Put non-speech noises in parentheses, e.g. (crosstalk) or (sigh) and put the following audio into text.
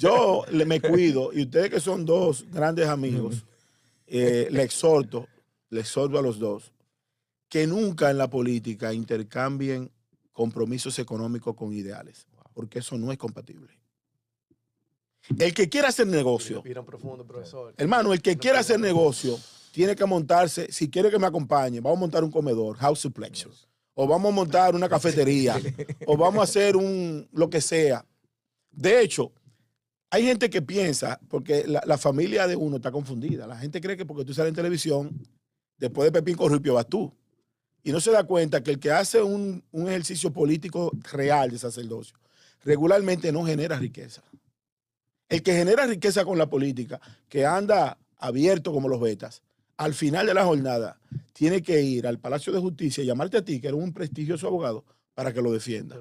Yo le, me cuido y ustedes que son dos grandes amigos, eh, le exhorto, le exhorto a los dos que nunca en la política intercambien compromisos económicos con ideales, porque eso no es compatible. El que quiera hacer negocio, profundo, profesor. hermano, el que quiera hacer negocio tiene que montarse, si quiere que me acompañe, vamos a montar un comedor, house suplexion, o vamos a montar una cafetería, (laughs) o vamos a hacer un lo que sea. De hecho, hay gente que piensa, porque la, familia de uno está confundida. La gente cree que porque tú sales en televisión, después de Pepín corripio vas tú. Y no se da cuenta que el que hace un, ejercicio político real de sacerdocio, regularmente no genera riqueza. El que genera riqueza con la política, que anda abierto como los betas, al final de la jornada tiene que ir al Palacio de Justicia y llamarte a ti, que eres un prestigioso abogado, para que lo defienda.